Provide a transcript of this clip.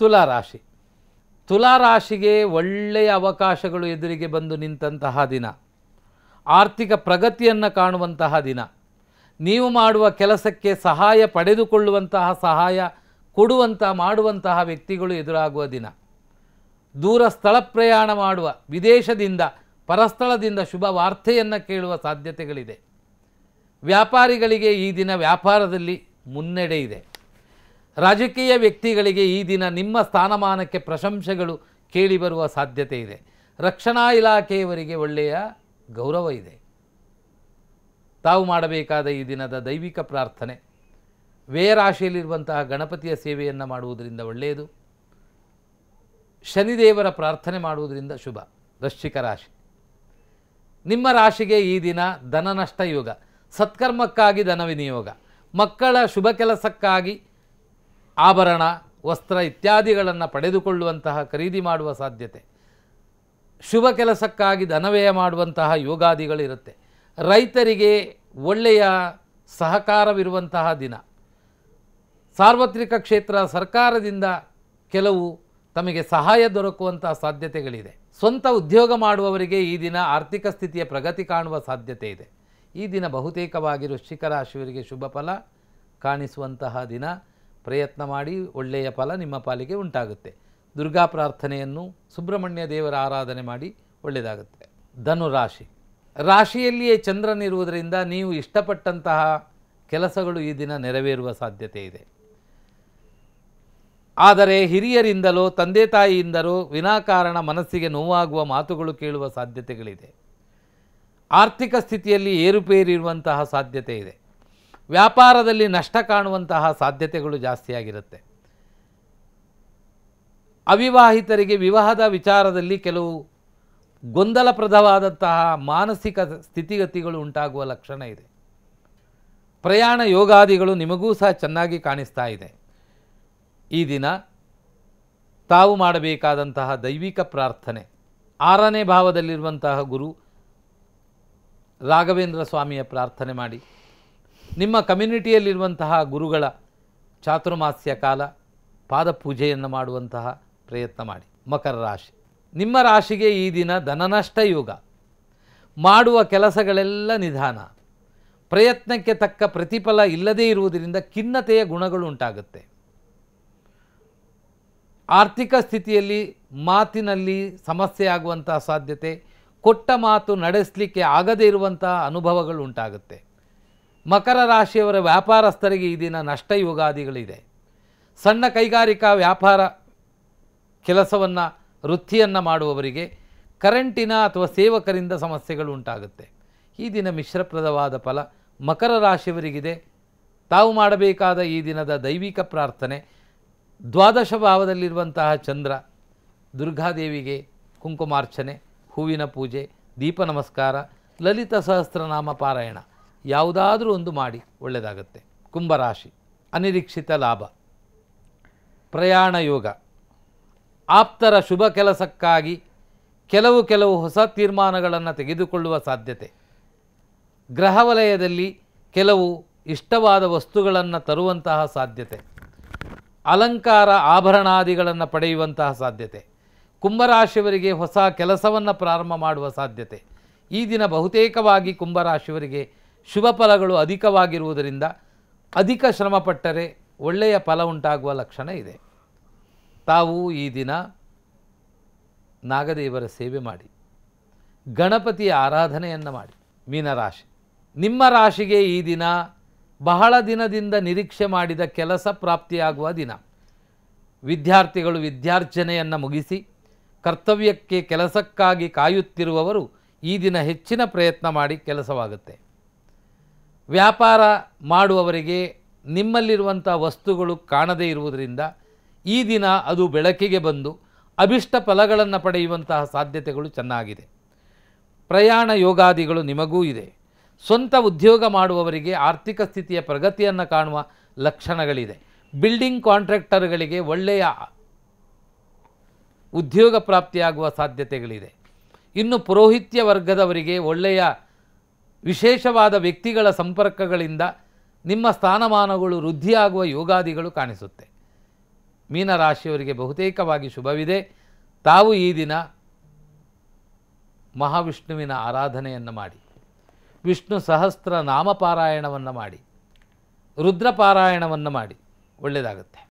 ತುಲಾರಾಶಿ ತುಲಾರಾಶಿಗೆ ಒಳ್ಳೆಯ ಅವಕಾಶಗಳು ಎದುರಿಗೆ ಬಂದು ನಿಂತಹ ದಿನ ಆರ್ಥಿಕ ಪ್ರಗತಿಯನ್ನು ಕಾಣುವಂತಹ ದಿನ ನೀವು ಮಾಡುವ ಕೆಲಸಕ್ಕೆ ಸಹಾಯ ಪಡೆದುಕೊಳ್ಳುವಂತಹ ಸಹಾಯ ಕೊಡುವಂತಹ ಮಾಡುವಂತಹ ವ್ಯಕ್ತಿಗಳು ಎದುರಾಗುವ ದಿನ ದೂರ ಸ್ಥಳ ಪ್ರಯಾಣ ಮಾಡುವ ವಿದೇಶದಿಂದ ಪರಸ್ಥಳದಿಂದ ಶುಭ ವಾರ್ತೆಯನ್ನು ಕೇಳುವ ಸಾಧ್ಯತೆಗಳಿದೆ ವ್ಯಾಪಾರಿಗಳಿಗೆ ಈ ದಿನ ವ್ಯಾಪಾರದಲ್ಲಿ ಮುನ್ನಡೆ ಇದೆ ರಾಜಕೀಯ ವ್ಯಕ್ತಿಗಳಿಗೆ ಈ ದಿನ ನಿಮ್ಮ ಸ್ಥಾನಮಾನಕ್ಕೆ ಪ್ರಶಂಸೆಗಳು ಕೇಳಿಬರುವ ಸಾಧ್ಯತೆ ಇದೆ ರಕ್ಷಣಾ ಇಲಾಖೆಯವರಿಗೆ ಒಳ್ಳೆಯ ಗೌರವ ಇದೆ ತಾವು ಮಾಡಬೇಕಾದ ಈ ದಿನದ ದೈವಿಕ ಪ್ರಾರ್ಥನೆ ವ್ಯಯರಾಶಿಯಲ್ಲಿರುವಂತಹ ಗಣಪತಿಯ ಸೇವೆಯನ್ನು ಮಾಡುವುದರಿಂದ ಒಳ್ಳೆಯದು ಶನಿದೇವರ ಪ್ರಾರ್ಥನೆ ಮಾಡುವುದರಿಂದ ಶುಭ ವೃಶ್ಚಿಕ ರಾಶಿ ನಿಮ್ಮ ರಾಶಿಗೆ ಈ ದಿನ ಧನನಷ್ಟ ಯೋಗ ಸತ್ಕರ್ಮಕ್ಕಾಗಿ ಧನ ವಿನಿಯೋಗ ಮಕ್ಕಳ ಶುಭ ಕೆಲಸಕ್ಕಾಗಿ ಆಭರಣ ವಸ್ತ್ರ ಇತ್ಯಾದಿಗಳನ್ನು ಪಡೆದುಕೊಳ್ಳುವಂತಹ ಖರೀದಿ ಮಾಡುವ ಸಾಧ್ಯತೆ ಶುಭ ಕೆಲಸಕ್ಕಾಗಿ ಧನವ್ಯಯ ಮಾಡುವಂತಹ ಯೋಗಾದಿಗಳಿರುತ್ತೆ ರೈತರಿಗೆ ಒಳ್ಳೆಯ ಸಹಕಾರವಿರುವಂತಹ ದಿನ ಸಾರ್ವತ್ರಿಕ ಕ್ಷೇತ್ರ ಸರ್ಕಾರದಿಂದ ಕೆಲವು ತಮಗೆ ಸಹಾಯ ದೊರಕುವಂತಹ ಸಾಧ್ಯತೆಗಳಿದೆ ಸ್ವಂತ ಉದ್ಯೋಗ ಮಾಡುವವರಿಗೆ ಈ ದಿನ ಆರ್ಥಿಕ ಸ್ಥಿತಿಯ ಪ್ರಗತಿ ಕಾಣುವ ಸಾಧ್ಯತೆ ಇದೆ ಈ ದಿನ ಬಹುತೇಕವಾಗಿ ವೃಶ್ಚಿಕ ರಾಶಿಯವರಿಗೆ ಶುಭ ಫಲ ಕಾಣಿಸುವಂತಹ ದಿನ ಪ್ರಯತ್ನ ಮಾಡಿ ಒಳ್ಳೆಯ ಫಲ ನಿಮ್ಮ ಪಾಲಿಗೆ ಉಂಟಾಗುತ್ತೆ ದುರ್ಗಾ ಪ್ರಾರ್ಥನೆಯನ್ನು ಸುಬ್ರಹ್ಮಣ್ಯ ದೇವರ ಆರಾಧನೆ ಮಾಡಿ ಒಳ್ಳೆಯದಾಗುತ್ತೆ ಧನು ರಾಶಿ ರಾಶಿಯಲ್ಲಿಯೇ ಚಂದ್ರನಿರುವುದರಿಂದ ನೀವು ಇಷ್ಟಪಟ್ಟಂತಹ ಕೆಲಸಗಳು ಈ ದಿನ ನೆರವೇರುವ ಸಾಧ್ಯತೆ ಇದೆ ಆದರೆ ಹಿರಿಯರಿಂದಲೋ ತಂದೆ ತಾಯಿಯಿಂದಲೋ ವಿನಾಕಾರಣ ಮನಸ್ಸಿಗೆ ನೋವಾಗುವ ಮಾತುಗಳು ಕೇಳುವ ಸಾಧ್ಯತೆಗಳಿದೆ ಆರ್ಥಿಕ ಸ್ಥಿತಿಯಲ್ಲಿ ಏರುಪೇರಿರುವಂತಹ ಸಾಧ್ಯತೆ ಇದೆ ವ್ಯಾಪಾರದಲ್ಲಿ ನಷ್ಟ ಕಾಣುವಂತಹ ಸಾಧ್ಯತೆಗಳು ಜಾಸ್ತಿಯಾಗಿರುತ್ತೆ ಅವಿವಾಹಿತರಿಗೆ ವಿವಾಹದ ವಿಚಾರದಲ್ಲಿ ಕೆಲವು ಗೊಂದಲಪ್ರದವಾದಂತಹ ಮಾನಸಿಕ ಸ್ಥಿತಿಗತಿಗಳು ಉಂಟಾಗುವ ಲಕ್ಷಣ ಇದೆ ಪ್ರಯಾಣ ಯೋಗಾದಿಗಳು ನಿಮಗೂ ಸಹ ಚೆನ್ನಾಗಿ ಕಾಣಿಸ್ತಾ ಇದೆ ಈ ದಿನ ತಾವು ಮಾಡಬೇಕಾದಂತಹ ದೈವಿಕ ಪ್ರಾರ್ಥನೆ ಆರನೇ ಭಾವದಲ್ಲಿರುವಂತಹ ಗುರು ರಾಘವೇಂದ್ರ ಸ್ವಾಮಿಯ ಪ್ರಾರ್ಥನೆ ಮಾಡಿ ನಿಮ್ಮ ಕಮ್ಯುನಿಟಿಯಲ್ಲಿರುವಂತಹ ಗುರುಗಳ ಚಾತುರ್ಮಾಸ್ಯ ಕಾಲ ಪಾದಪೂಜೆಯನ್ನು ಮಾಡುವಂತಹ ಪ್ರಯತ್ನ ಮಾಡಿ ಮಕರ ರಾಶಿ ನಿಮ್ಮ ರಾಶಿಗೆ ಈ ದಿನ ಧನನಷ್ಟ ಯುಗ ಮಾಡುವ ಕೆಲಸಗಳೆಲ್ಲ ನಿಧಾನ ಪ್ರಯತ್ನಕ್ಕೆ ತಕ್ಕ ಪ್ರತಿಫಲ ಇಲ್ಲದೇ ಇರುವುದರಿಂದ ಖಿನ್ನತೆಯ ಗುಣಗಳು ಉಂಟಾಗುತ್ತೆ ಆರ್ಥಿಕ ಸ್ಥಿತಿಯಲ್ಲಿ ಮಾತಿನಲ್ಲಿ ಸಮಸ್ಯೆ ಆಗುವಂತಹ ಸಾಧ್ಯತೆ ಕೊಟ್ಟ ಮಾತು ನಡೆಸಲಿಕ್ಕೆ ಆಗದೇ ಇರುವಂತಹ ಅನುಭವಗಳು ಉಂಟಾಗುತ್ತೆ ಮಕರ ರಾಶಿಯವರ ವ್ಯಾಪಾರಸ್ಥರಿಗೆ ಈ ದಿನ ನಷ್ಟ ಯುಗಾದಿಗಳಿದೆ ಸಣ್ಣ ಕೈಗಾರಿಕಾ ವ್ಯಾಪಾರ ಕೆಲಸವನ್ನು ವೃತ್ತಿಯನ್ನು ಮಾಡುವವರಿಗೆ ಕರೆಂಟಿನ ಅಥವಾ ಸೇವಕರಿಂದ ಸಮಸ್ಯೆಗಳು ಉಂಟಾಗುತ್ತೆ ಈ ದಿನ ಮಿಶ್ರಪ್ರದವಾದ ಫಲ ಮಕರ ರಾಶಿಯವರಿಗಿದೆ ತಾವು ಮಾಡಬೇಕಾದ ಈ ದಿನದ ದೈವಿಕ ಪ್ರಾರ್ಥನೆ ದ್ವಾದಶ ಭಾವದಲ್ಲಿರುವಂತಹ ಚಂದ್ರ ದುರ್ಗಾದೇವಿಗೆ ಕುಂಕುಮಾರ್ಚನೆ ಹೂವಿನ ಪೂಜೆ ದೀಪ ನಮಸ್ಕಾರ ಲಲಿತ ಸಹಸ್ರನಾಮ ಪಾರಾಯಣ ಯಾವುದಾದರೂ ಒಂದು ಮಾಡಿ ಒಳ್ಳೆಯದಾಗುತ್ತೆ ಕುಂಭರಾಶಿ ಅನಿರೀಕ್ಷಿತ ಲಾಭ ಪ್ರಯಾಣ ಯೋಗ ಆಪ್ತರ ಶುಭ ಕೆಲಸಕ್ಕಾಗಿ ಕೆಲವು ಕೆಲವು ಹೊಸ ತೀರ್ಮಾನಗಳನ್ನು ತೆಗೆದುಕೊಳ್ಳುವ ಸಾಧ್ಯತೆ ಗ್ರಹ ವಲಯದಲ್ಲಿ ಕೆಲವು ಇಷ್ಟವಾದ ವಸ್ತುಗಳನ್ನು ತರುವಂತಹ ಸಾಧ್ಯತೆ ಅಲಂಕಾರ ಆಭರಣಾದಿಗಳನ್ನು ಪಡೆಯುವಂತಹ ಸಾಧ್ಯತೆ ಕುಂಭರಾಶಿಯವರಿಗೆ ಹೊಸ ಕೆಲಸವನ್ನು ಪ್ರಾರಂಭ ಮಾಡುವ ಸಾಧ್ಯತೆ ಈ ದಿನ ಬಹುತೇಕವಾಗಿ ಕುಂಭರಾಶಿಯವರಿಗೆ ಶುಭ ಫಲಗಳು ಅಧಿಕವಾಗಿರುವುದರಿಂದ ಅಧಿಕ ಶ್ರಮಪಟ್ಟರೆ ಒಳ್ಳೆಯ ಫಲ ಉಂಟಾಗುವ ಲಕ್ಷಣ ಇದೆ ತಾವು ಈ ದಿನ ನಾಗದೇವರ ಸೇವೆ ಮಾಡಿ ಗಣಪತಿಯ ಆರಾಧನೆಯನ್ನು ಮಾಡಿ ಮೀನರಾಶಿ ನಿಮ್ಮ ರಾಶಿಗೆ ಈ ದಿನ ಬಹಳ ದಿನದಿಂದ ನಿರೀಕ್ಷೆ ಮಾಡಿದ ಕೆಲಸ ಪ್ರಾಪ್ತಿಯಾಗುವ ದಿನ ವಿದ್ಯಾರ್ಥಿಗಳು ವಿದ್ಯಾರ್ಜನೆಯನ್ನು ಮುಗಿಸಿ ಕರ್ತವ್ಯಕ್ಕೆ ಕೆಲಸಕ್ಕಾಗಿ ಕಾಯುತ್ತಿರುವವರು ಈ ದಿನ ಹೆಚ್ಚಿನ ಪ್ರಯತ್ನ ಮಾಡಿ ಕೆಲಸವಾಗುತ್ತೆ ವ್ಯಾಪಾರ ಮಾಡುವವರಿಗೆ ನಿಮ್ಮಲ್ಲಿರುವಂಥ ವಸ್ತುಗಳು ಕಾಣದೇ ಇರುವುದರಿಂದ ಈ ದಿನ ಅದು ಬೆಳಕಿಗೆ ಬಂದು ಅಭಿಷ್ಟ ಫಲಗಳನ್ನು ಪಡೆಯುವಂತಹ ಸಾಧ್ಯತೆಗಳು ಚೆನ್ನಾಗಿದೆ ಪ್ರಯಾಣ ಯೋಗಾದಿಗಳು ನಿಮಗೂ ಇದೆ ಸ್ವಂತ ಉದ್ಯೋಗ ಮಾಡುವವರಿಗೆ ಆರ್ಥಿಕ ಸ್ಥಿತಿಯ ಪ್ರಗತಿಯನ್ನು ಕಾಣುವ ಲಕ್ಷಣಗಳಿದೆ ಬಿಲ್ಡಿಂಗ್ ಕಾಂಟ್ರಾಕ್ಟರ್ಗಳಿಗೆ ಒಳ್ಳೆಯ ಉದ್ಯೋಗ ಪ್ರಾಪ್ತಿಯಾಗುವ ಸಾಧ್ಯತೆಗಳಿದೆ ಇನ್ನು ಪುರೋಹಿತ್ಯ ವರ್ಗದವರಿಗೆ ಒಳ್ಳೆಯ ವಿಶೇಷವಾದ ವ್ಯಕ್ತಿಗಳ ಸಂಪರ್ಕಗಳಿಂದ ನಿಮ್ಮ ಸ್ಥಾನಮಾನಗಳು ವೃದ್ಧಿಯಾಗುವ ಯೋಗಾದಿಗಳು ಕಾಣಿಸುತ್ತೆ ಮೀನರಾಶಿಯವರಿಗೆ ಬಹುತೇಕವಾಗಿ ಶುಭವಿದೆ ತಾವು ಈ ದಿನ ಮಹಾವಿಷ್ಣುವಿನ ಆರಾಧನೆಯನ್ನು ಮಾಡಿ ವಿಷ್ಣು ಸಹಸ್ರ ನಾಮಪಾರಾಯಣವನ್ನು ಮಾಡಿ ರುದ್ರಪಾರಾಯಣವನ್ನು ಮಾಡಿ ಒಳ್ಳೆಯದಾಗುತ್ತೆ